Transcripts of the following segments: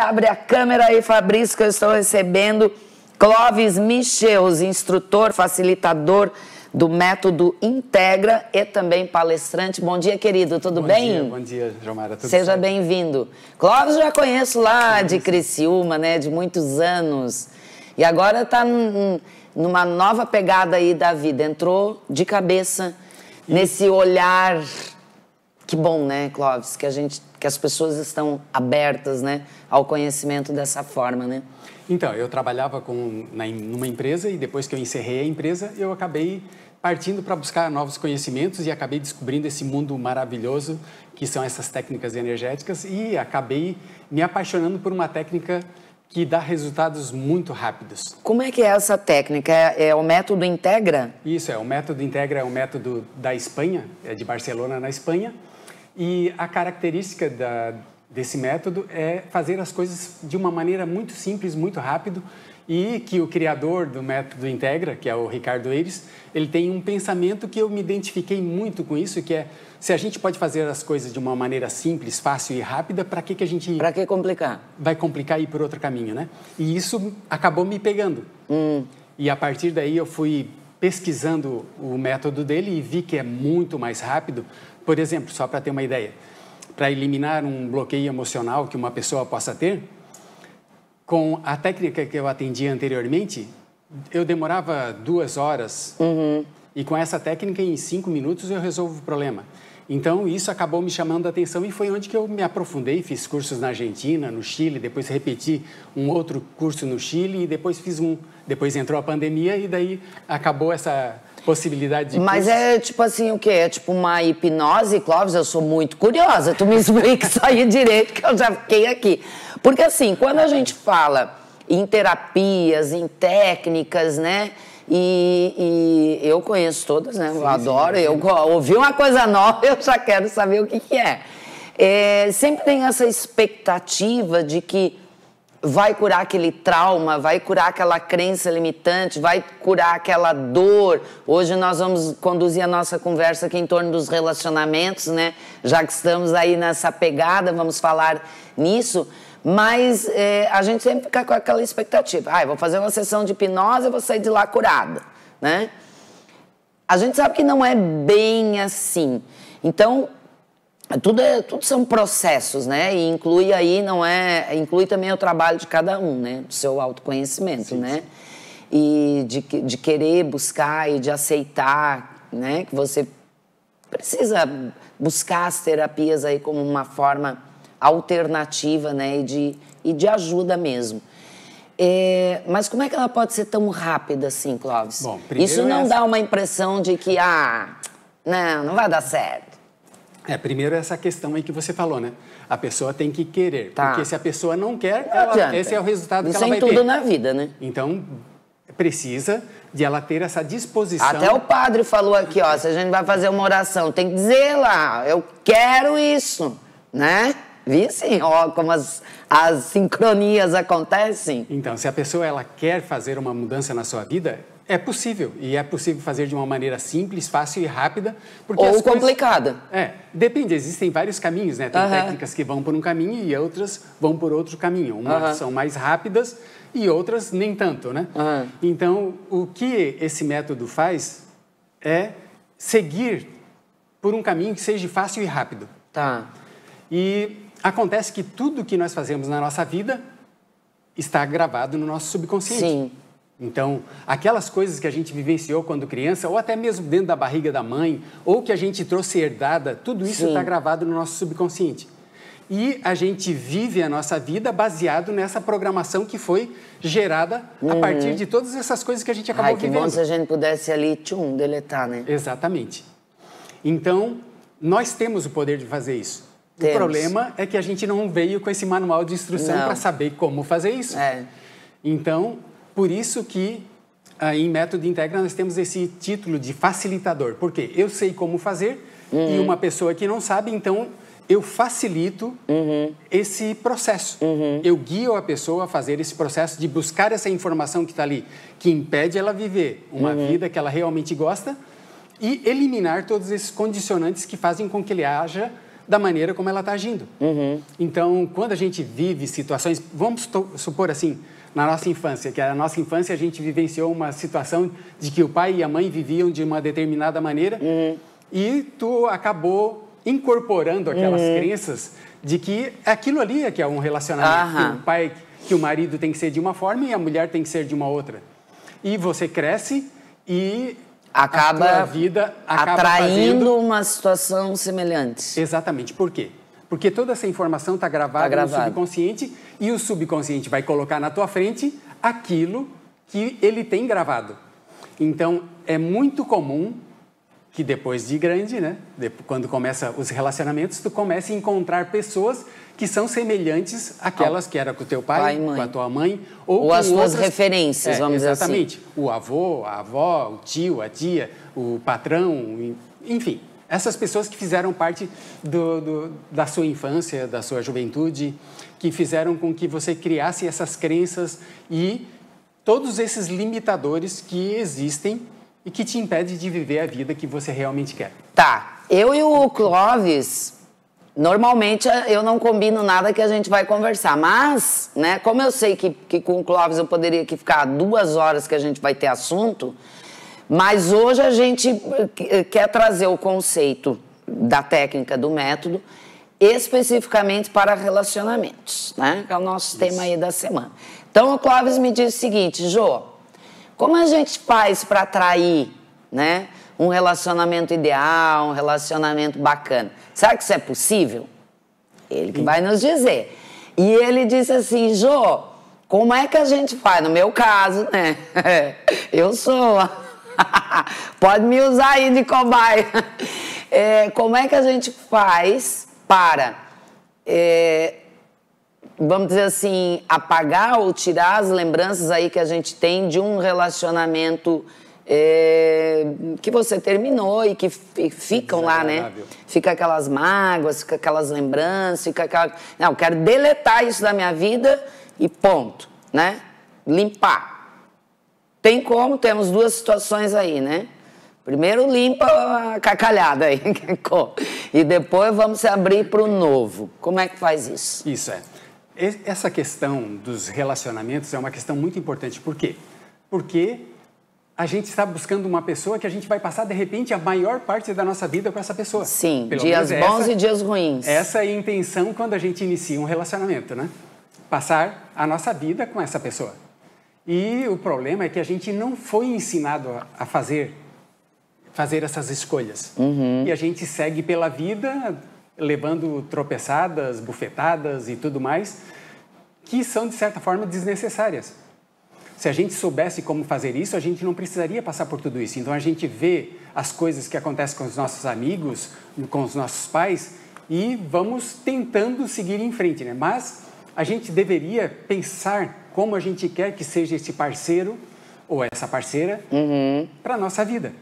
Abre a câmera aí, Fabrício, que eu estou recebendo Clóvis Michels, instrutor, facilitador do método Integra e também palestrante. Bom dia, querido, tudo bom bem? Dia, bom dia, Jomara, tudo Seja bem-vindo. Clóvis já conheço lá de Criciúma, né, de muitos anos. E agora está numa nova pegada aí da vida. Entrou de cabeça nesse olhar... Que bom, né, Clóvis, que a gente que as pessoas estão abertas né, ao conhecimento dessa forma, né? Então, eu trabalhava com, na, numa empresa e depois que eu encerrei a empresa, eu acabei partindo para buscar novos conhecimentos e acabei descobrindo esse mundo maravilhoso que são essas técnicas energéticas e acabei me apaixonando por uma técnica que dá resultados muito rápidos. Como é que é essa técnica? É, é, o método Integra? Isso, é o método Integra, é o método da Espanha, é de Barcelona, na Espanha, e a característica da, desse método é fazer as coisas de uma maneira muito simples, muito rápido e que o criador do método Integra, que é o Ricardo Eires, ele tem um pensamento que eu me identifiquei muito com isso, que é se a gente pode fazer as coisas de uma maneira simples, fácil e rápida, para que que a gente Para que complicar? Vai complicar e ir por outro caminho, né? E isso acabou me pegando. Hum. E a partir daí eu fui pesquisando o método dele e vi que é muito mais rápido. Por exemplo, só para ter uma ideia, para eliminar um bloqueio emocional que uma pessoa possa ter, com a técnica que eu atendi anteriormente, eu demorava duas horas. Uhum. E com essa técnica, em cinco minutos, eu resolvo o problema. Então, isso acabou me chamando a atenção e foi onde que eu me aprofundei. Fiz cursos na Argentina, no Chile, depois repeti um outro curso no Chile e depois fiz um. Depois entrou a pandemia e daí acabou essa possibilidade de. Mas é tipo assim, o quê? É tipo uma hipnose, Clóvis? Eu sou muito curiosa. Tu me explica isso aí direito, que eu já fiquei aqui. Porque assim, quando a gente fala em terapias, em técnicas, né? E, e, eu conheço todas, né? Eu sim, adoro. Sim. Eu ouvi uma coisa nova, eu já quero saber o que, que é. é. Sempre tem essa expectativa de que vai curar aquele trauma, vai curar aquela crença limitante, vai curar aquela dor. Hoje nós vamos conduzir a nossa conversa aqui em torno dos relacionamentos, né? Já que estamos aí nessa pegada, vamos falar nisso. Mas é, a gente sempre fica com aquela expectativa. Ah, vou fazer uma sessão de hipnose e vou sair de lá curada, né? A gente sabe que não é bem assim. Então, tudo, é, tudo são processos, né? E inclui aí, não é... Inclui também o trabalho de cada um, né? O seu autoconhecimento, sim, né? Sim. E de, de querer buscar e de aceitar, né? Que você precisa buscar as terapias aí como uma forma alternativa né, e, de, e de ajuda mesmo. É, mas como é que ela pode ser tão rápida assim, Clóvis? Bom, Isso não essa... É dá uma impressão de que, ah, não, não vai dar certo. É, primeiro é essa questão aí que você falou, né? A pessoa tem que querer. Tá. Porque se a pessoa não quer, não ela, esse é o resultado Isso que é ela vai ter. Isso tudo na vida, né? Então, precisa de ela ter essa disposição. Até o padre falou aqui, ó, se a gente vai fazer uma oração, tem que dizer lá, eu quero isso, né? sim ó, como as, as sincronias acontecem. Então, se a pessoa ela quer fazer uma mudança na sua vida, é possível. E é possível fazer de uma maneira simples, fácil e rápida. Porque Ou complicada. Coisas... É, depende. Existem vários caminhos, né? Tem uh -huh. técnicas que vão por um caminho e outras vão por outro caminho. Umas uh -huh. são mais rápidas e outras nem tanto, né? Uh -huh. Então, o que esse método faz é seguir por um caminho que seja fácil e rápido. Tá. E Acontece que tudo que nós fazemos na nossa vida está gravado no nosso subconsciente. Sim. Então, aquelas coisas que a gente vivenciou quando criança, ou até mesmo dentro da barriga da mãe, ou que a gente trouxe herdada, tudo isso está gravado no nosso subconsciente. E a gente vive a nossa vida baseado nessa programação que foi gerada uhum. a partir de todas essas coisas que a gente acabou Ai, que vivendo. Bom se a gente pudesse ali, tchum, deletar, né? Exatamente. Então, nós temos o poder de fazer isso. Temos. O problema é que a gente não veio com esse manual de instrução para saber como fazer isso. É. Então, por isso que ah, em método integra nós temos esse título de facilitador, porque eu sei como fazer uhum. e uma pessoa que não sabe, então eu facilito uhum. esse processo. Uhum. Eu guio a pessoa a fazer esse processo de buscar essa informação que está ali, que impede ela viver uma uhum. vida que ela realmente gosta e eliminar todos esses condicionantes que fazem com que ele haja da maneira como ela está agindo. Uhum. Então, quando a gente vive situações, vamos supor assim, na nossa infância, que na nossa infância a gente vivenciou uma situação de que o pai e a mãe viviam de uma determinada maneira uhum. e tu acabou incorporando aquelas uhum. crenças de que aquilo ali é que é um relacionamento, que o pai, que o marido tem que ser de uma forma e a mulher tem que ser de uma outra. E você cresce e acaba a vida acaba atraindo fazendo... uma situação semelhante. Exatamente. Por quê? Porque toda essa informação está gravada, tá no subconsciente e o subconsciente vai colocar na tua frente aquilo que ele tem gravado. Então, é muito comum que depois de grande, né, quando começa os relacionamentos, tu comece a encontrar pessoas que são semelhantes àquelas que era com o teu pai, pai com a tua mãe. Ou, ou as suas outras... referências, é, vamos dizer assim. Exatamente. O avô, a avó, o tio, a tia, o patrão, enfim. Essas pessoas que fizeram parte do, do, da sua infância, da sua juventude, que fizeram com que você criasse essas crenças e todos esses limitadores que existem e que te impedem de viver a vida que você realmente quer. Tá. Eu e o Clóvis, Normalmente eh, eu não combino nada que a gente vai conversar, mas, né, como eu sei que, que com o Clóvis eu poderia aqui ficar duas horas que a gente vai ter assunto, mas hoje a gente eh, eh, quer trazer o conceito da técnica, do método, especificamente para relacionamentos, né, que é o nosso Isso. tema aí da semana. Então o Clóvis me diz o seguinte, Jô, como a gente faz para atrair, né? um relacionamento ideal, um relacionamento bacana. Será que isso é possível? Ele que vai nos dizer. E ele disse assim, Jô, como é que a gente faz? No meu caso, né? Eu sou. Pode me usar aí de cobaia. É, como é que a gente faz para, é, vamos dizer assim, apagar ou tirar as lembranças aí que a gente tem de um relacionamento é, que você terminou e que ficam lá, né? Fica aquelas mágoas, fica aquelas lembranças, fica aquela. Não, quero deletar isso da minha vida e ponto, né? Limpar. Tem como, temos duas situações aí, né? Primeiro limpa a cacalhada aí, e depois vamos se abrir para o novo. Como é que faz isso? Isso é. Essa questão dos relacionamentos é uma questão muito importante. Por quê? Porque a gente está buscando uma pessoa que a gente vai passar, de repente, a maior parte da nossa vida com essa pessoa. Sim, Pelo dias essa, bons e dias ruins. Essa é a intenção quando a gente inicia um relacionamento, né? Passar a nossa vida com essa pessoa. E o problema é que a gente não foi ensinado a fazer, fazer essas escolhas. Uhum. E a gente segue pela vida levando tropeçadas, bufetadas e tudo mais, que são, de certa forma, desnecessárias. Se a gente soubesse como fazer isso, a gente não precisaria passar por tudo isso. Então a gente vê as coisas que acontecem com os nossos amigos, com os nossos pais e vamos tentando seguir em frente, né? Mas a gente deveria pensar como a gente quer que seja esse parceiro ou essa parceira uhum. para nossa vida.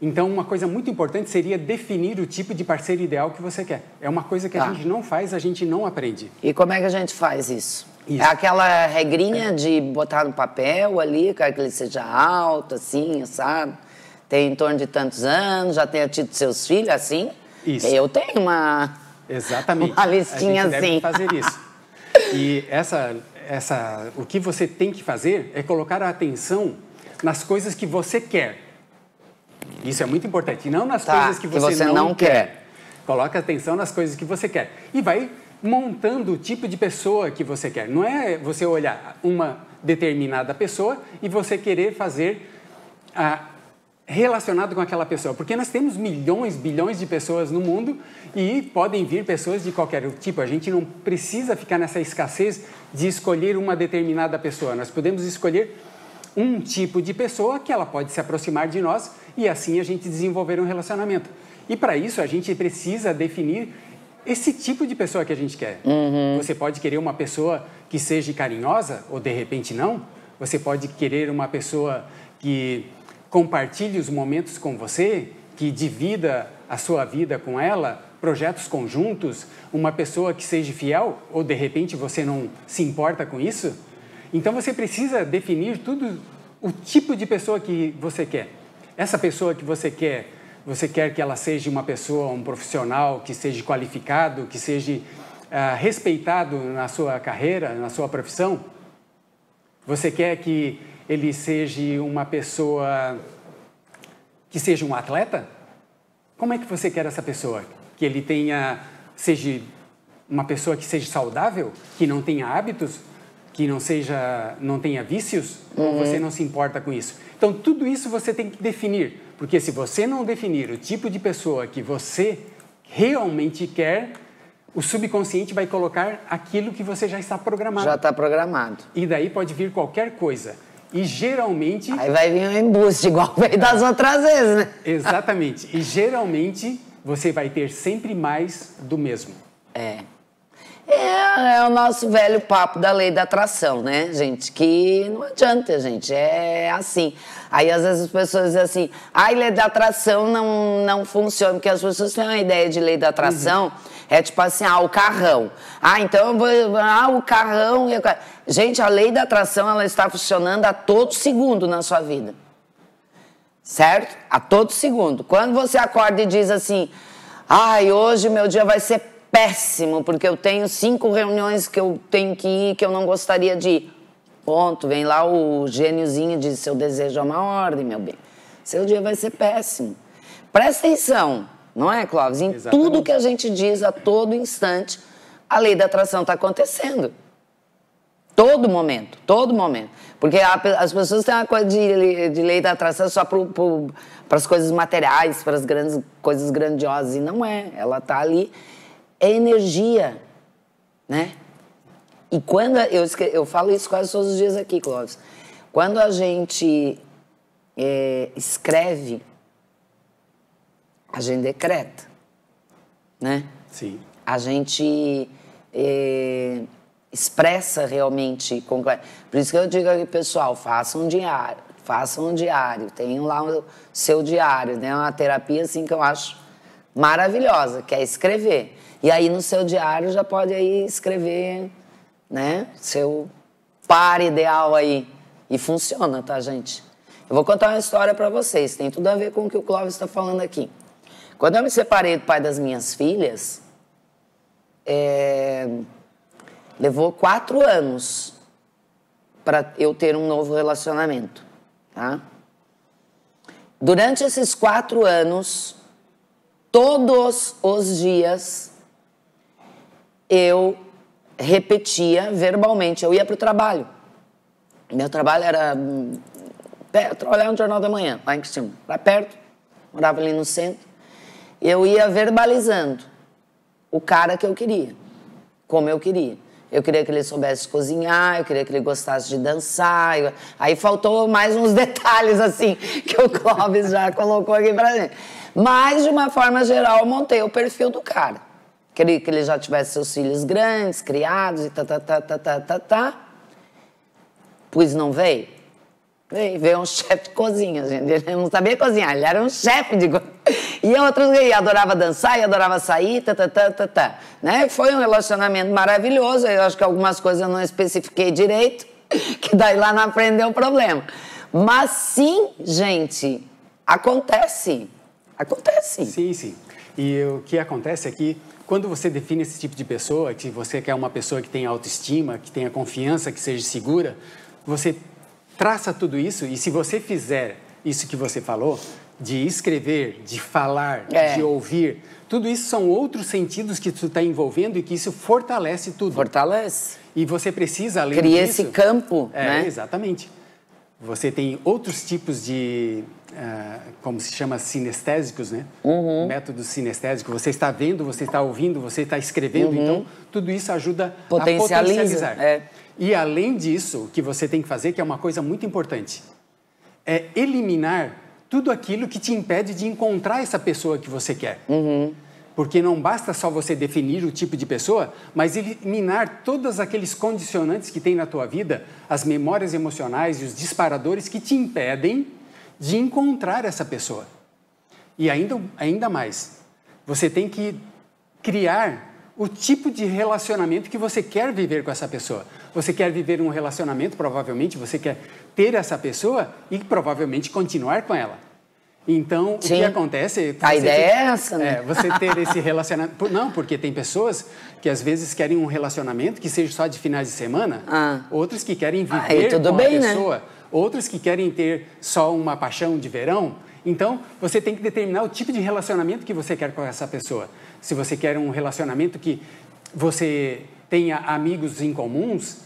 Então, uma coisa muito importante seria definir o tipo de parceiro ideal que você quer. É uma coisa que a tá. gente não faz, a gente não aprende. E como é que a gente faz isso? Isso. É aquela regrinha é. de botar no papel ali, quero que ele seja alto, assim, sabe? Tem em torno de tantos anos, já tenha tido seus filhos, assim. Isso. Eu tenho uma. Exatamente. Uma listinha assim. fazer isso. E essa, essa, o que você tem que fazer é colocar a atenção nas coisas que você quer. Isso é muito importante. E não nas tá, coisas que você, que você não, não quer. quer. Coloca atenção nas coisas que você quer. E vai montando o tipo de pessoa que você quer. Não é você olhar uma determinada pessoa e você querer fazer ah, relacionado com aquela pessoa, porque nós temos milhões, bilhões de pessoas no mundo e podem vir pessoas de qualquer tipo. A gente não precisa ficar nessa escassez de escolher uma determinada pessoa. Nós podemos escolher um tipo de pessoa que ela pode se aproximar de nós e assim a gente desenvolver um relacionamento. E para isso a gente precisa definir esse tipo de pessoa que a gente quer. Uhum. Você pode querer uma pessoa que seja carinhosa, ou de repente não. Você pode querer uma pessoa que compartilhe os momentos com você, que divida a sua vida com ela, projetos conjuntos, uma pessoa que seja fiel, ou de repente você não se importa com isso. Então você precisa definir tudo o tipo de pessoa que você quer. Essa pessoa que você quer você quer que ela seja uma pessoa, um profissional que seja qualificado, que seja ah, respeitado na sua carreira, na sua profissão? Você quer que ele seja uma pessoa que seja um atleta? Como é que você quer essa pessoa? Que ele tenha seja uma pessoa que seja saudável, que não tenha hábitos, que não seja não tenha vícios, uhum. ou você não se importa com isso? Então tudo isso você tem que definir. Porque se você não definir o tipo de pessoa que você realmente quer, o subconsciente vai colocar aquilo que você já está programado. Já está programado. E daí pode vir qualquer coisa. E geralmente. Aí vai vir um embuste, igual veio das outras vezes, né? Exatamente. E geralmente você vai ter sempre mais do mesmo. É. É, é o nosso velho papo da lei da atração, né, gente? Que não adianta, gente. É assim. Aí às vezes as pessoas dizem assim, a lei da atração não, não funciona, porque as pessoas têm uma ideia de lei da atração. Uhum. É tipo assim, ah, o carrão. Ah, então eu vou. Ah, o carrão. Gente, a lei da atração ela está funcionando a todo segundo na sua vida. Certo? A todo segundo. Quando você acorda e diz assim, ai, hoje meu dia vai ser péssimo, porque eu tenho cinco reuniões que eu tenho que ir, que eu não gostaria de ir. Ponto. Vem lá o gêniozinho de seu desejo é uma ordem, meu bem. Seu dia vai ser péssimo. Presta atenção, não é, Clóvis? Em Exatamente. tudo que a gente diz a todo instante, a lei da atração está acontecendo. Todo momento, todo momento. Porque a, as pessoas têm uma coisa de, de lei da atração só para as coisas materiais, para as grandes coisas grandiosas. E não é. Ela está ali é energia, né? E quando eu, eu falo isso quase todos os dias aqui, Clóvis, quando a gente é, escreve, a gente decreta, né? Sim. A gente é, expressa realmente com Por isso que eu digo aqui, pessoal, façam um diário, façam um diário, tenham lá o seu diário, né? É uma terapia assim que eu acho maravilhosa, que é escrever. E aí no seu diário já pode aí escrever, né? Seu par ideal aí. E funciona, tá, gente? Eu vou contar uma história para vocês, tem tudo a ver com o que o Clóvis está falando aqui. Quando eu me separei do pai das minhas filhas, é... levou quatro anos para eu ter um novo relacionamento, tá? Durante esses quatro anos, todos os dias eu repetia verbalmente. Eu ia para o trabalho. Meu trabalho era. Eu hum, trabalhava no Jornal da Manhã, lá em cima, lá perto, morava ali no centro. Eu ia verbalizando o cara que eu queria, como eu queria. Eu queria que ele soubesse cozinhar, eu queria que ele gostasse de dançar. Eu... Aí faltou mais uns detalhes, assim, que o Clóvis já colocou aqui pra gente. Mas, de uma forma geral, eu montei o perfil do cara que ele, que ele já tivesse seus filhos grandes, criados e tá, tá, tá, tá, tá, tá, tá. Pois não veio? Veio, veio um chefe de cozinha, gente. Ele não sabia cozinhar, ele era um chefe de cozinha. E outros, ele adorava dançar, e adorava sair, tá, tá, tá, tá, tá. Né? Foi um relacionamento maravilhoso, eu acho que algumas coisas eu não especifiquei direito, que daí lá não aprendeu o problema. Mas sim, gente, acontece. Acontece. Sim, sim. E o que acontece é que quando você define esse tipo de pessoa, que você quer uma pessoa que tenha autoestima, que tenha confiança, que seja segura, você traça tudo isso e se você fizer isso que você falou, de escrever, de falar, é. de ouvir, tudo isso são outros sentidos que tu está envolvendo e que isso fortalece tudo. Fortalece. E você precisa, além Cria disso... Cria esse campo, é, né? Exatamente. Você tem outros tipos de eh, como se chama, sinestésicos, né? Uhum. Método sinestésico. Você está vendo, você está ouvindo, você está escrevendo. Uhum. Então, tudo isso ajuda a potencializar. É. E além disso, o que você tem que fazer, que é uma coisa muito importante, é eliminar tudo aquilo que te impede de encontrar essa pessoa que você quer. Uhum. Porque não basta só você definir o tipo de pessoa, mas eliminar todos aqueles condicionantes que tem na tua vida, as memórias emocionais e os disparadores que te impedem de encontrar essa pessoa. E ainda, ainda mais, você tem que criar o tipo de relacionamento que você quer viver com essa pessoa. Você quer viver um relacionamento, provavelmente, você quer ter essa pessoa e provavelmente continuar com ela. Então, Sim. o que acontece... É a ideia ter, é essa, né? É, você ter esse relacionamento... Não, porque tem pessoas que às vezes querem um relacionamento que seja só de finais de semana, ah. outras que querem viver com bem, a né? pessoa... Né? outros que querem ter só uma paixão de verão. Então, você tem que determinar o tipo de relacionamento que você quer com essa pessoa. Se você quer um relacionamento que você tenha amigos em comuns,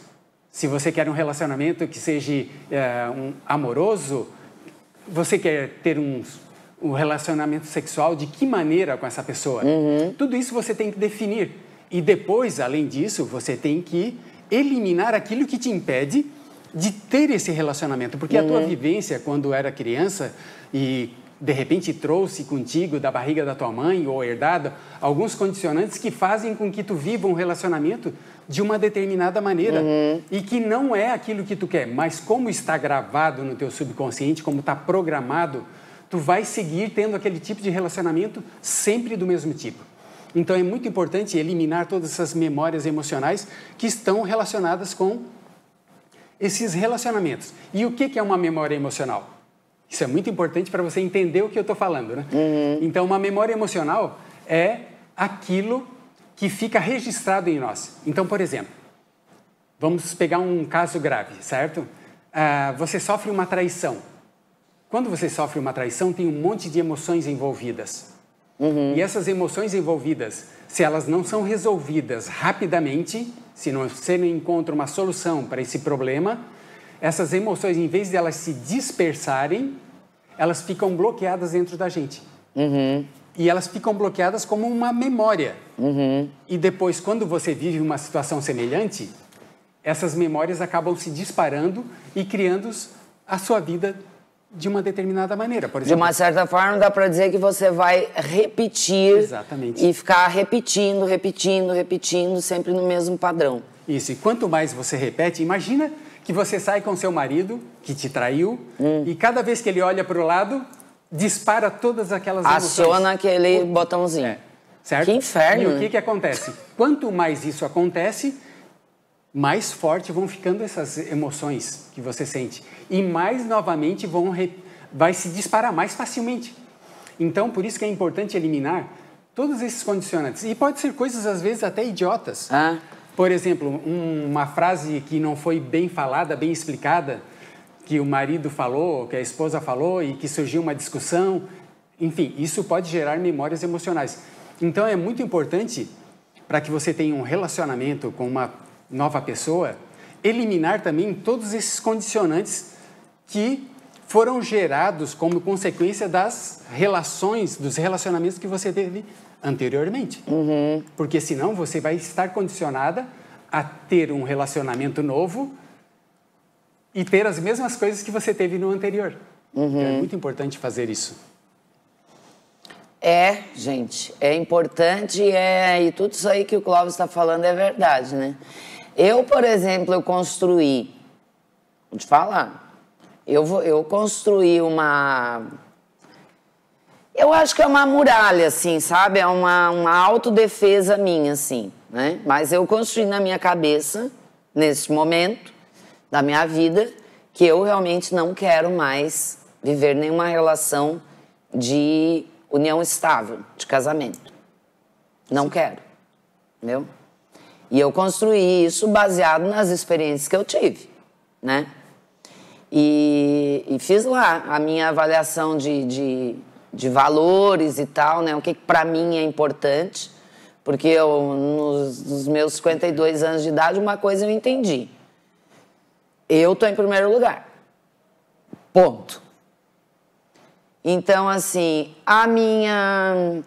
se você quer um relacionamento que seja é, um amoroso, você quer ter um, um, relacionamento sexual de que maneira com essa pessoa? Uhum. Tudo isso você tem que definir. E depois, além disso, você tem que eliminar aquilo que te impede de ter esse relacionamento, porque uhum. a tua uhum. vivência quando era criança e de repente trouxe contigo da barriga da tua mãe ou herdada alguns condicionantes que fazem com que tu viva um relacionamento de uma determinada maneira uhum. e que não é aquilo que tu quer, mas como está gravado no teu subconsciente, como está programado, tu vai seguir tendo aquele tipo de relacionamento sempre do mesmo tipo. Então é muito importante eliminar todas essas memórias emocionais que estão relacionadas com esses relacionamentos. E o que é uma memória emocional? Isso é muito importante para você entender o que eu estou falando, né? Uhum. Então, uma memória emocional é aquilo que fica registrado em nós. Então, por exemplo, vamos pegar um caso grave, certo? Ah, você sofre uma traição. Quando você sofre uma traição, tem um monte de emoções envolvidas. Uhum. E essas emoções envolvidas, se elas não são resolvidas rapidamente, se você não encontra uma solução para esse problema, essas emoções, em vez de elas se dispersarem, elas ficam bloqueadas dentro da gente. Uhum. E elas ficam bloqueadas como uma memória. Uhum. E depois, quando você vive uma situação semelhante, essas memórias acabam se disparando e criando a sua vida de uma determinada maneira, por exemplo. De uma certa forma, dá para dizer que você vai repetir Exatamente. e ficar repetindo, repetindo, repetindo, sempre no mesmo padrão. Isso, e quanto mais você repete, imagina que você sai com seu marido, que te traiu, hum. e cada vez que ele olha para o lado, dispara todas aquelas Aciona emoções. Aciona aquele botãozinho. É, certo? Que inferno. E o né? que, que acontece? Quanto mais isso acontece, mais forte vão ficando essas emoções que você sente e mais novamente vão re... vai se disparar mais facilmente. Então, por isso que é importante eliminar todos esses condicionantes. E pode ser coisas, às vezes, até idiotas. Ah. Por exemplo, um, uma frase que não foi bem falada, bem explicada, que o marido falou, que a esposa falou e que surgiu uma discussão. Enfim, isso pode gerar memórias emocionais. Então, é muito importante para que você tenha um relacionamento com uma nova pessoa, eliminar também todos esses condicionantes que foram gerados como consequência das relações, dos relacionamentos que você teve anteriormente. Uhum. Porque senão você vai estar condicionada a ter um relacionamento novo e ter as mesmas coisas que você teve no anterior. Uhum. Então, é uhum. muito importante fazer isso. É, gente, é importante é, e tudo isso aí que o Clóvis está falando é verdade, né? Eu, por exemplo, eu construí. Vou te falar. Eu, vou, eu construí uma. Eu acho que é uma muralha, assim, sabe? É uma, uma autodefesa minha, assim, né? Mas eu construí na minha cabeça, nesse momento da minha vida, que eu realmente não quero mais viver nenhuma relação de união estável, de casamento. Não quero. Entendeu? E eu construí isso baseado nas experiências que eu tive, né? E, e fiz lá a minha avaliação de, de, de, valores e tal, né? O que, que para mim é importante. Porque eu, nos, nos meus 52 anos de idade, uma coisa eu entendi. Eu tô em primeiro lugar. Ponto. Então, assim, a minha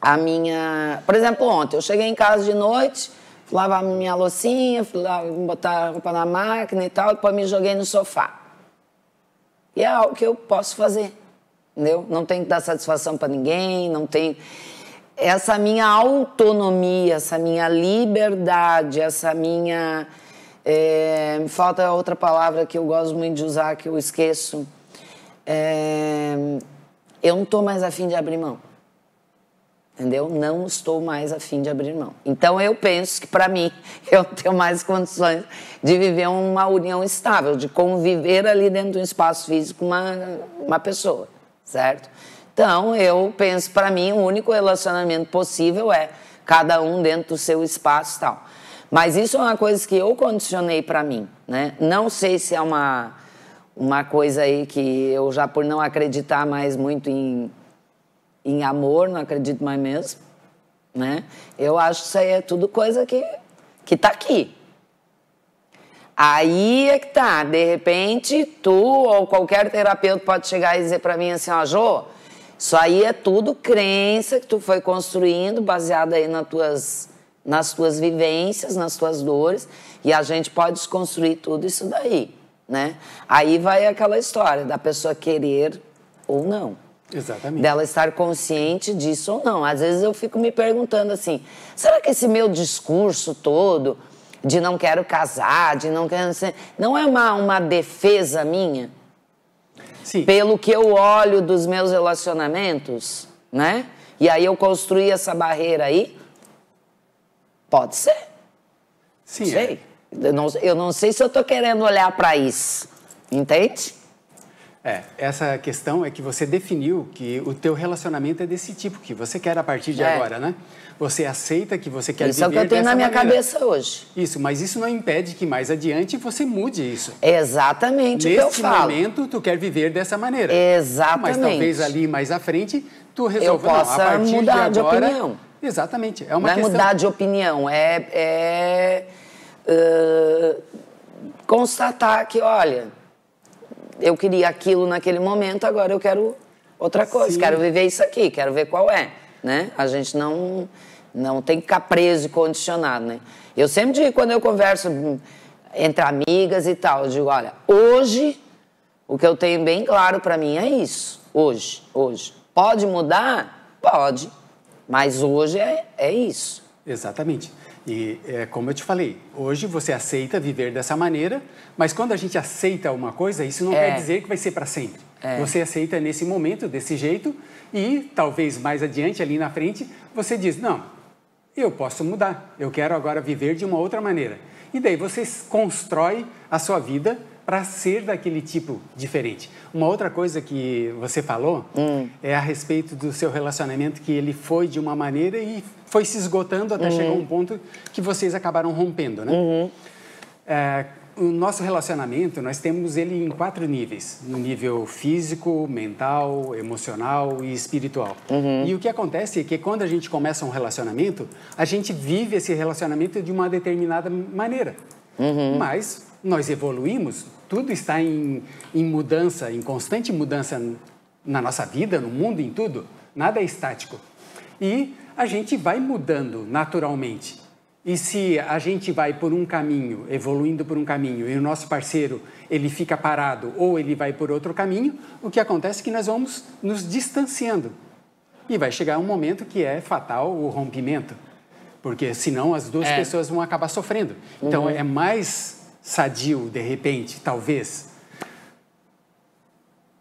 a minha. Por exemplo, ontem eu cheguei em casa de noite, fui lavar minha loucinha, fui lá botar a roupa na máquina e tal, depois me joguei no sofá. E é algo que eu posso fazer, entendeu? Não tenho que dar satisfação para ninguém, não tenho. Essa minha autonomia, essa minha liberdade, essa minha. É, falta outra palavra que eu gosto muito de usar, que eu esqueço. É, eu não estou mais afim de abrir mão entendeu? Não estou mais afim de abrir mão. Então eu penso que para mim eu tenho mais condições de viver uma união estável, de conviver ali dentro de um espaço físico uma uma pessoa, certo? Então eu penso para mim o único relacionamento possível é cada um dentro do seu espaço tal. Mas isso é uma coisa que eu condicionei para mim, né? Não sei se é uma uma coisa aí que eu já por não acreditar mais muito em em amor, não acredito mais mesmo, né? Eu acho que isso aí é tudo coisa que que tá aqui. Aí é que tá, de repente tu ou qualquer terapeuta pode chegar e dizer para mim assim, ó, Jô, isso aí é tudo crença que tu foi construindo baseada aí nas tuas nas tuas vivências, nas tuas dores, e a gente pode desconstruir tudo isso daí, né? Aí vai aquela história da pessoa querer ou não. Exatamente. Dela estar consciente disso ou não. Às vezes eu fico me perguntando assim: será que esse meu discurso todo de não quero casar, de não quero. Não é uma, uma defesa minha? Sim. Pelo que eu olho dos meus relacionamentos, né? E aí eu construí essa barreira aí. Pode ser. Sim. Não sei. É. Eu, não, eu não sei se eu tô querendo olhar para isso. Entende? É, essa questão é que você definiu que o teu relacionamento é desse tipo que você quer a partir de é. agora, né? Você aceita que você quer isso viver Isso é o que eu tenho na minha maneira. cabeça hoje. Isso, mas isso não impede que mais adiante você mude isso. Exatamente Neste o que eu falo. Neste momento, tu quer viver dessa maneira. Exatamente. Mas talvez ali mais à frente, tu resolva, eu possa não, a partir mudar de, agora, de opinião. Exatamente, é uma não é questão... Não é mudar de opinião, é... é uh, constatar que, olha eu queria aquilo naquele momento, agora eu quero outra coisa, Sim. quero viver isso aqui, quero ver qual é, né? A gente não não tem que ficar preso e condicionado, né? Eu sempre digo, quando eu converso entre amigas e tal, eu digo, olha, hoje o que eu tenho bem claro para mim é isso, hoje, hoje. Pode mudar? Pode, mas hoje é, é isso. Exatamente. E é, como eu te falei, hoje você aceita viver dessa maneira, mas quando a gente aceita uma coisa, isso não é. quer dizer que vai ser para sempre. É. Você aceita nesse momento, desse jeito, e talvez mais adiante, ali na frente, você diz: Não, eu posso mudar, eu quero agora viver de uma outra maneira. E daí você constrói a sua vida para ser daquele tipo diferente. Uma outra coisa que você falou hum. é a respeito do seu relacionamento, que ele foi de uma maneira e foi se esgotando até uhum. chegar um ponto que vocês acabaram rompendo, né? Uhum. É, o nosso relacionamento, nós temos ele em quatro níveis: no nível físico, mental, emocional e espiritual. Uhum. E o que acontece é que quando a gente começa um relacionamento, a gente vive esse relacionamento de uma determinada maneira. Uhum. Mas nós evoluímos tudo está em, em mudança, em constante mudança na nossa vida, no mundo, em tudo. Nada é estático. E a gente vai mudando naturalmente. E se a gente vai por um caminho, evoluindo por um caminho, e o nosso parceiro ele fica parado ou ele vai por outro caminho, o que acontece é que nós vamos nos distanciando. E vai chegar um momento que é fatal o rompimento, porque senão as duas é. pessoas vão acabar sofrendo. Então uhum. é mais sadio, de repente, talvez.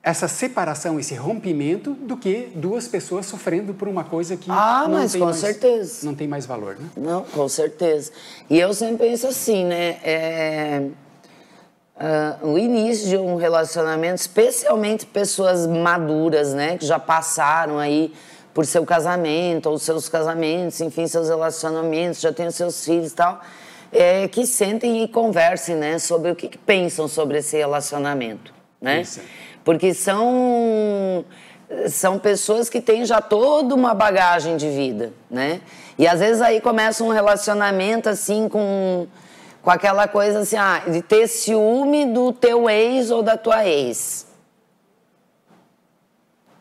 Essa separação, esse rompimento, do que duas pessoas sofrendo por uma coisa que ah, não mas tem com mais, certeza não tem mais valor, né? Não, com certeza. E eu sempre penso assim, né? É... Uh, o início de um relacionamento, especialmente pessoas maduras, né, que já passaram aí por seu casamento ou seus casamentos, enfim, seus relacionamentos, já tem os seus filhos e tal é, que sentem e conversem né, sobre o que, que pensam sobre esse relacionamento. Né? Porque são, são pessoas que têm já toda uma bagagem de vida. Né? E às vezes aí começa um relacionamento assim com, com aquela coisa assim, ah, de ter ciúme do teu ex ou da tua ex.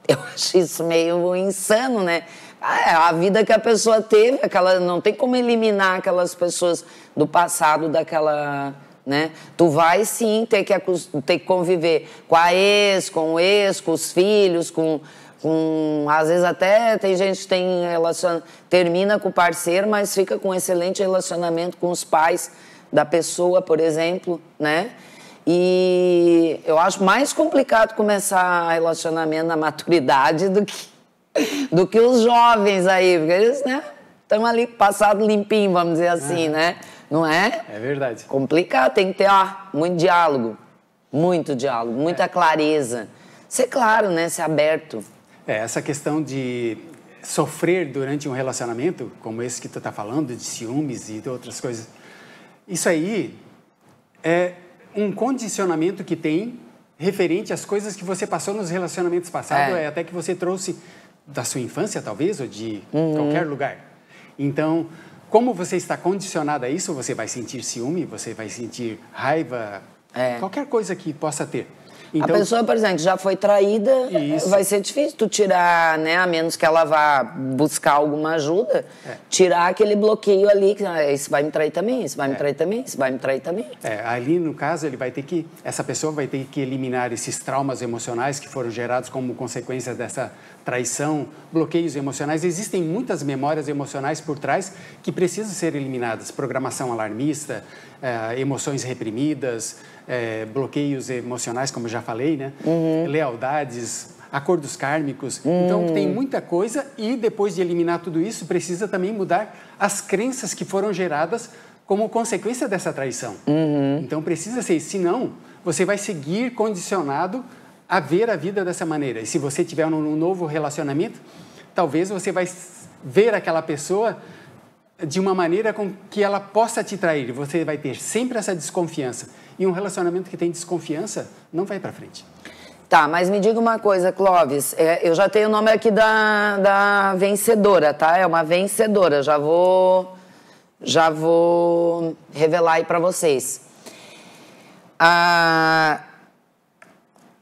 Eu acho isso meio insano, né? é a vida que a pessoa teve, aquela não tem como eliminar aquelas pessoas do passado daquela, né? Tu vai sim ter que ter que conviver com a ex, com o ex, com os filhos, com com às vezes até tem gente que tem relaciona, termina com o parceiro, mas fica com um excelente relacionamento com os pais da pessoa, por exemplo, né? E eu acho mais complicado começar relacionamento na maturidade do que do que os jovens aí, porque eles, né? estão ali passado limpinho, vamos dizer assim, é. né? Não é? É verdade. Complicado, tem que ter, ó, muito diálogo. Muito diálogo, muita é. clareza. Ser claro, né? Ser aberto. É, essa questão de sofrer durante um relacionamento, como esse que tu tá falando, de ciúmes e de outras coisas, isso aí é um condicionamento que tem referente às coisas que você passou nos relacionamentos passados, é. é até que você trouxe da sua infância, talvez, ou de uhum. qualquer lugar. Então, como você está condicionado a isso, você vai sentir ciúme, você vai sentir raiva, é. qualquer coisa que possa ter. Então, a pessoa, por exemplo, já foi traída, isso. vai ser difícil tu tirar, né? A menos que ela vá buscar alguma ajuda, é. tirar aquele bloqueio ali, que ah, isso vai me trair também, isso vai é. me trair também, isso vai me trair também. É, ali no caso ele vai ter que, essa pessoa vai ter que eliminar esses traumas emocionais que foram gerados como consequência dessa traição, bloqueios emocionais. Existem muitas memórias emocionais por trás que precisam ser eliminadas. Programação alarmista, eh, emoções reprimidas é, bloqueios emocionais, como já falei, né? Uhum. Lealdades, acordos kármicos. Uhum. Então tem muita coisa e depois de eliminar tudo isso, precisa também mudar as crenças que foram geradas como consequência dessa traição. Uhum. Então precisa ser, senão você vai seguir condicionado a ver a vida dessa maneira. E se você tiver um novo relacionamento, talvez você vai ver aquela pessoa de uma maneira com que ela possa te trair. Você vai ter sempre essa desconfiança. E um relacionamento que tem desconfiança não vai para frente. Tá, mas me diga uma coisa, Clóvis. É, eu já tenho o nome aqui da, da vencedora, tá? É uma vencedora. Já vou, já vou revelar aí para vocês. Ah,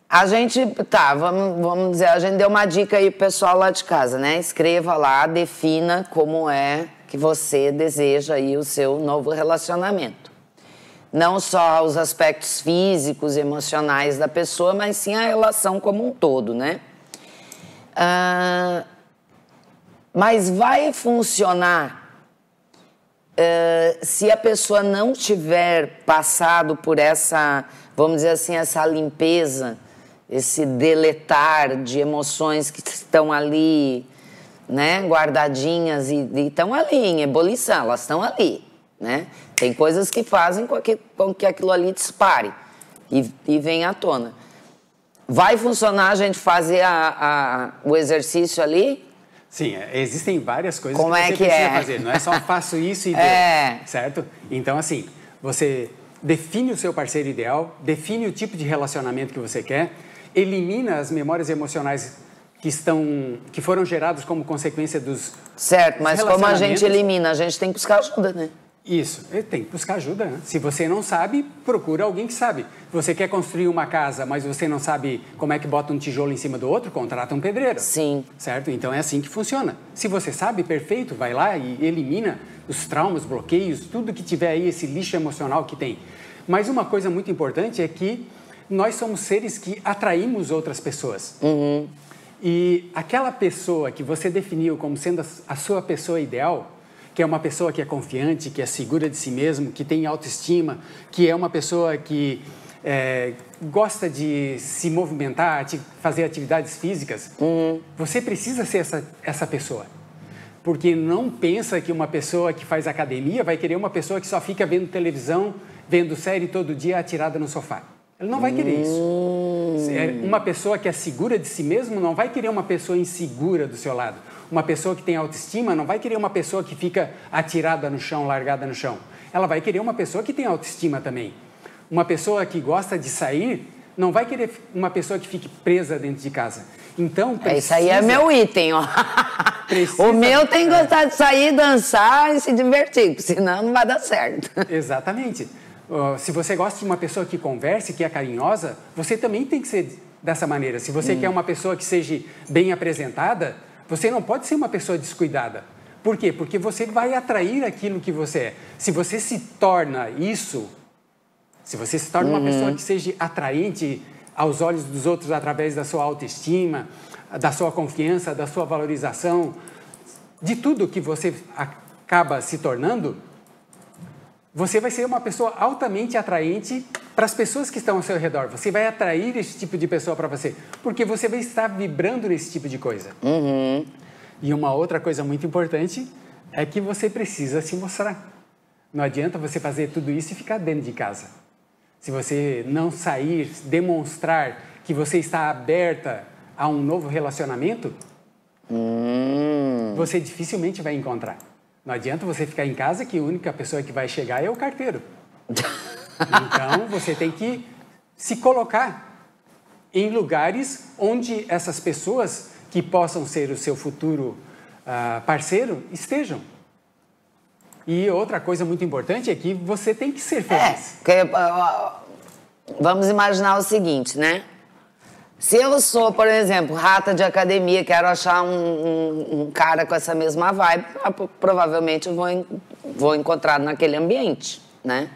a gente, tá, vamos, vamos dizer, a gente deu uma dica aí pro pessoal lá de casa, né? Escreva lá, defina como é que você deseja aí o seu novo relacionamento não só os aspectos físicos e emocionais da pessoa, mas sim a relação como um todo, né? Ah, mas vai funcionar ah, se a pessoa não tiver passado por essa, vamos dizer assim, essa limpeza, esse deletar de emoções que estão ali, né, guardadinhas e estão ali em ebulição, elas estão ali né? Tem coisas que fazem com que, com que aquilo ali dispare e, e venha à tona. Vai funcionar a gente fazer a, a, o exercício ali? Sim, é, existem várias coisas Como que é você é que precisa é? fazer. Não é só faço isso e é. deu, certo? Então, assim, você define o seu parceiro ideal, define o tipo de relacionamento que você quer, elimina as memórias emocionais que estão que foram gerados como consequência dos certo mas como a gente elimina a gente tem que buscar ajuda né isso, tem que buscar ajuda. Né? Se você não sabe, procura alguém que sabe. Você quer construir uma casa, mas você não sabe como é que bota um tijolo em cima do outro, contrata um pedreiro. Sim. Certo? Então é assim que funciona. Se você sabe, perfeito, vai lá e elimina os traumas, bloqueios, tudo que tiver aí, esse lixo emocional que tem. Mas uma coisa muito importante é que nós somos seres que atraímos outras pessoas. Uhum. E aquela pessoa que você definiu como sendo a sua pessoa ideal, que é uma pessoa que é confiante, que é segura de si mesmo, que tem autoestima, que é uma pessoa que é, gosta de se movimentar, de fazer atividades físicas, uhum. você precisa ser essa, essa pessoa. Porque não pensa que uma pessoa que faz academia vai querer uma pessoa que só fica vendo televisão, vendo série todo dia atirada no sofá. Ela não vai querer isso. Hum. É, uma pessoa que é segura de si mesmo não vai querer uma pessoa insegura do seu lado. Uma pessoa que tem autoestima não vai querer uma pessoa que fica atirada no chão, largada no chão. Ela vai querer uma pessoa que tem autoestima também. Uma pessoa que gosta de sair não vai querer uma pessoa que fique presa dentro de casa. Então, precisa... É, isso aí é meu item, ó. Precisa... O meu tem que é. gostar de sair, dançar e se divertir, senão não vai dar certo. Exatamente. Uh, se você gosta de uma pessoa que converse, que é carinhosa, você também tem que ser dessa maneira. Se você hum. quer uma pessoa que seja bem apresentada, você não pode ser uma pessoa descuidada. Por quê? Porque você vai atrair aquilo que você é. Se você se torna isso, se você se torna uhum. uma pessoa que seja atraente aos olhos dos outros através da sua autoestima, da sua confiança, da sua valorização, de tudo que você acaba se tornando, você vai ser uma pessoa altamente atraente para as pessoas que estão ao seu redor. Você vai atrair esse tipo de pessoa para você, porque você vai estar vibrando nesse tipo de coisa. Uhum. E uma outra coisa muito importante é que você precisa se mostrar. Não adianta você fazer tudo isso e ficar dentro de casa. Se você não sair, demonstrar que você está aberta a um novo relacionamento, uhum. você dificilmente vai encontrar. Não adianta você ficar em casa que a única pessoa que vai chegar é o carteiro. Então, você tem que se colocar em lugares onde essas pessoas que possam ser o seu futuro uh, parceiro estejam. E outra coisa muito importante é que você tem que ser feliz. É, vamos imaginar o seguinte, né? Se eu sou, por exemplo, rata de academia, quero achar um, um, um cara com essa mesma vibe, ah, provavelmente eu vou, vou encontrar naquele ambiente, né?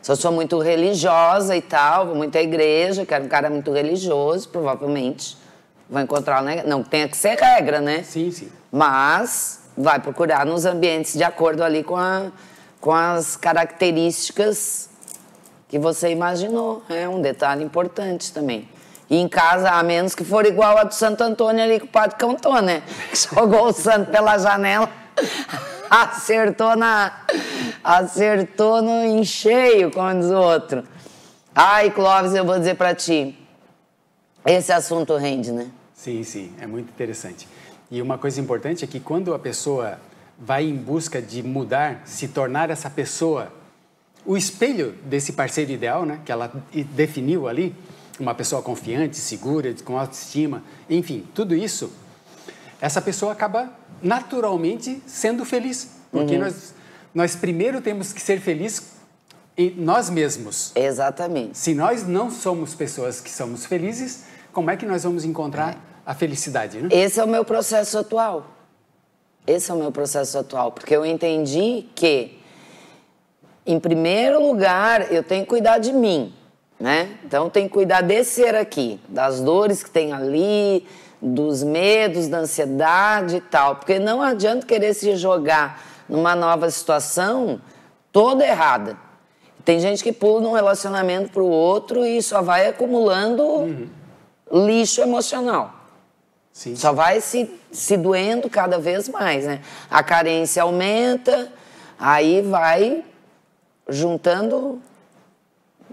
Se eu sou muito religiosa e tal, vou muito à igreja, quero um cara muito religioso, provavelmente vou encontrar, né? Não tem que ser regra, né? Sim, sim. Mas vai procurar nos ambientes de acordo ali com, a, com as características que você imaginou. É um detalhe importante também. E em casa, a menos que for igual a do Santo Antônio ali com o Padre cantou né? Que jogou o santo pela janela, acertou na... acertou no encheio, como diz o outro. Ai, Clóvis, eu vou dizer para ti, esse assunto rende, né? Sim, sim, é muito interessante. E uma coisa importante é que quando a pessoa vai em busca de mudar, se tornar essa pessoa o espelho desse parceiro ideal, né, que ela definiu ali, uma pessoa confiante, segura, com autoestima, enfim, tudo isso, essa pessoa acaba naturalmente sendo feliz. Porque uhum. nós, nós primeiro temos que ser felizes em nós mesmos. Exatamente. Se nós não somos pessoas que somos felizes, como é que nós vamos encontrar é. a felicidade? Né? Esse é o meu processo atual. Esse é o meu processo atual, porque eu entendi que, em primeiro lugar, eu tenho que cuidar de mim né? Então tem que cuidar desse ser aqui, das dores que tem ali, dos medos, da ansiedade e tal, porque não adianta querer se jogar numa nova situação toda errada. Tem gente que pula de um relacionamento para o outro e só vai acumulando uhum. lixo emocional. Sim. Só vai se, se doendo cada vez mais, né? A carência aumenta, aí vai juntando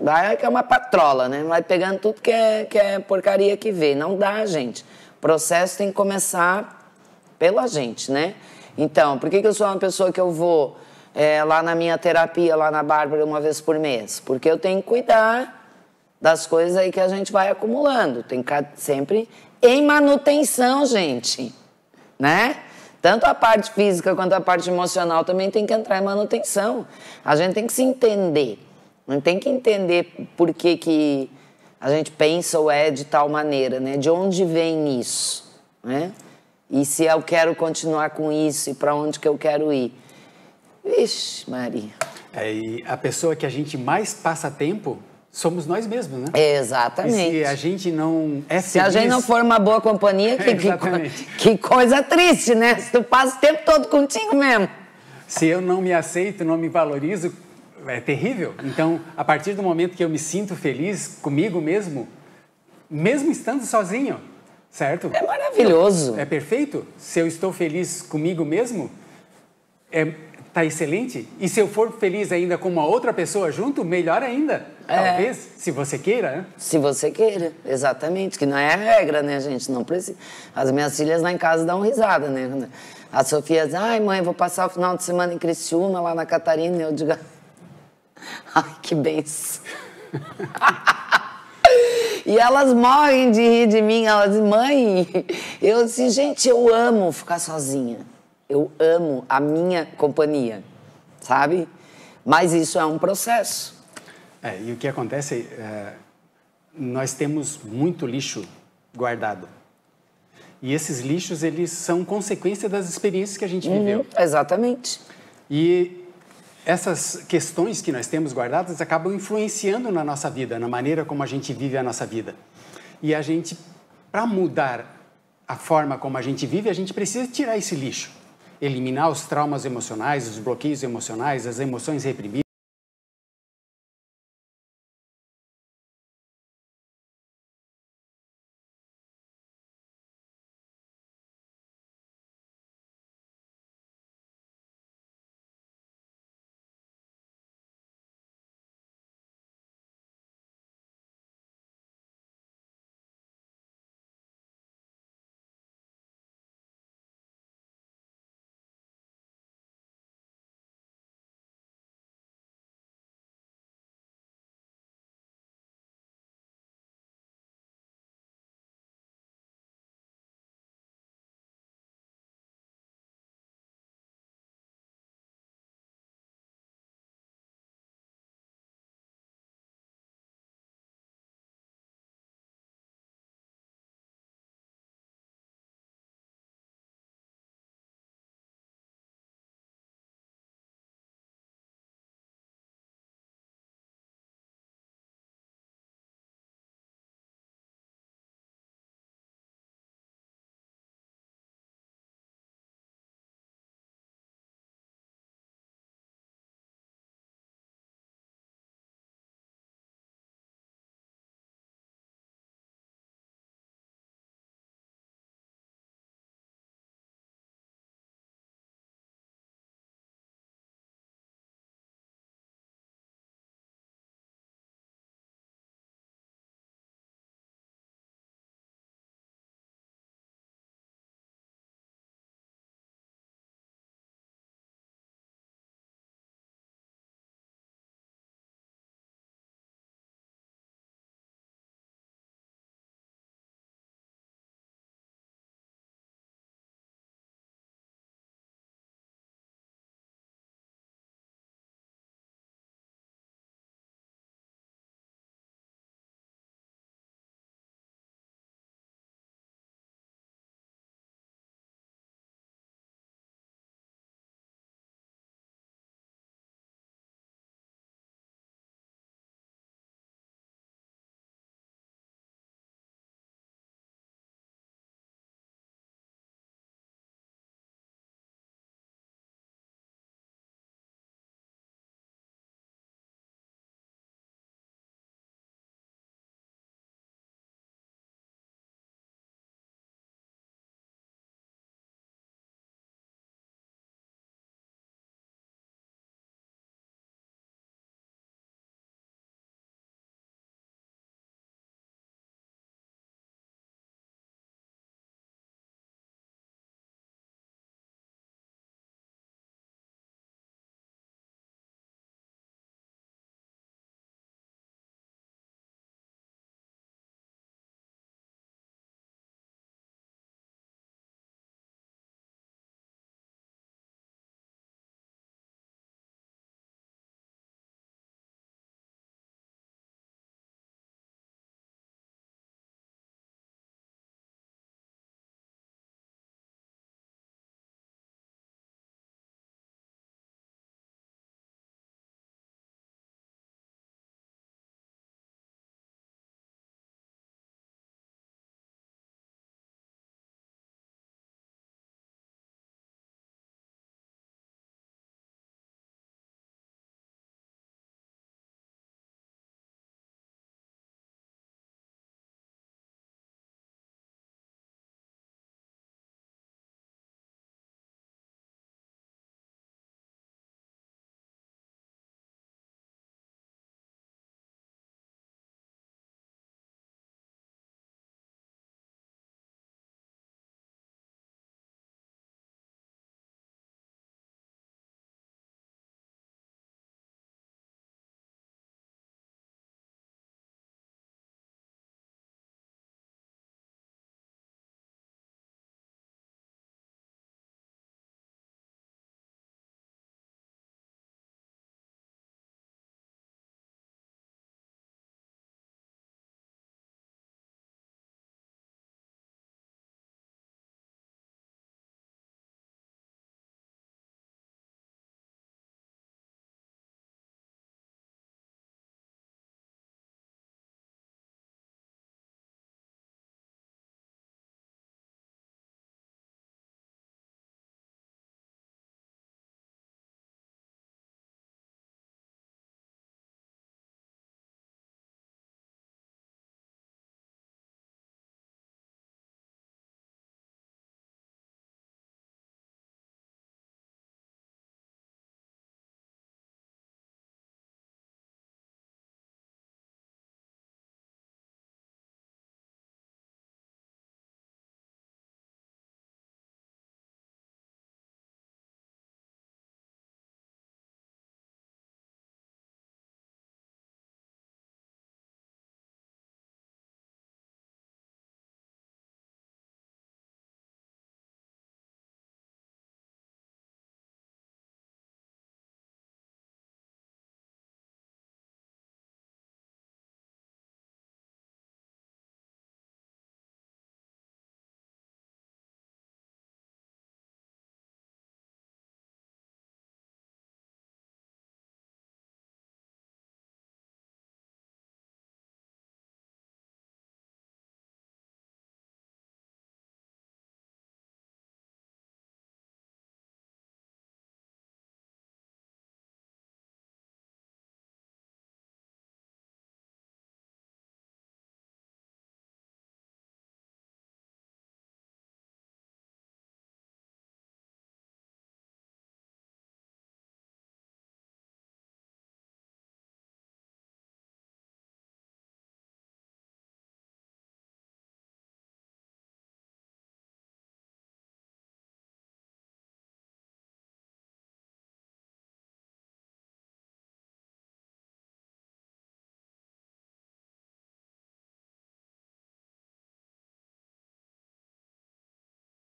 é que é uma patrola, né? Vai pegando tudo que é, que é porcaria que vê. Não dá, gente. O processo tem que começar pela gente, né? Então, por que, que eu sou uma pessoa que eu vou é, lá na minha terapia, lá na Bárbara, uma vez por mês? Porque eu tenho que cuidar das coisas aí que a gente vai acumulando. Tem que ficar sempre em manutenção, gente. Né? Tanto a parte física quanto a parte emocional também tem que entrar em manutenção. A gente tem que se entender. Não tem que entender por que, que a gente pensa ou é de tal maneira, né? De onde vem isso, né? E se eu quero continuar com isso e para onde que eu quero ir? Vixe, Maria. É, e a pessoa que a gente mais passa tempo somos nós mesmos, né? Exatamente. E é se a gente não é feliz... Se a gente não for uma boa companhia, que, que, que coisa triste, né? Se tu passa o tempo todo contigo mesmo. Se eu não me aceito, não me valorizo, é terrível. Então, a partir do momento que eu me sinto feliz comigo mesmo, mesmo estando sozinho, certo? É maravilhoso. É perfeito. Se eu estou feliz comigo mesmo, é, tá excelente. E se eu for feliz ainda com uma outra pessoa junto, melhor ainda. É. Talvez, se você queira, né? Se você queira, exatamente. Que não é a regra, né, gente? Não precisa. As minhas filhas lá em casa dão risada, né? A Sofia diz, ai mãe, vou passar o final de semana em Criciúma, lá na Catarina. Eu digo, Ai, que benção. e elas morrem de rir de mim. Elas, mãe, eu assim, gente, eu amo ficar sozinha. Eu amo a minha companhia, sabe? Mas isso é um processo. É, e o que acontece é, nós temos muito lixo guardado. E esses lixos, eles são consequência das experiências que a gente uhum, viveu. Exatamente. E essas questões que nós temos guardadas acabam influenciando na nossa vida, na maneira como a gente vive a nossa vida. E a gente, para mudar a forma como a gente vive, a gente precisa tirar esse lixo, eliminar os traumas emocionais, os bloqueios emocionais, as emoções reprimidas.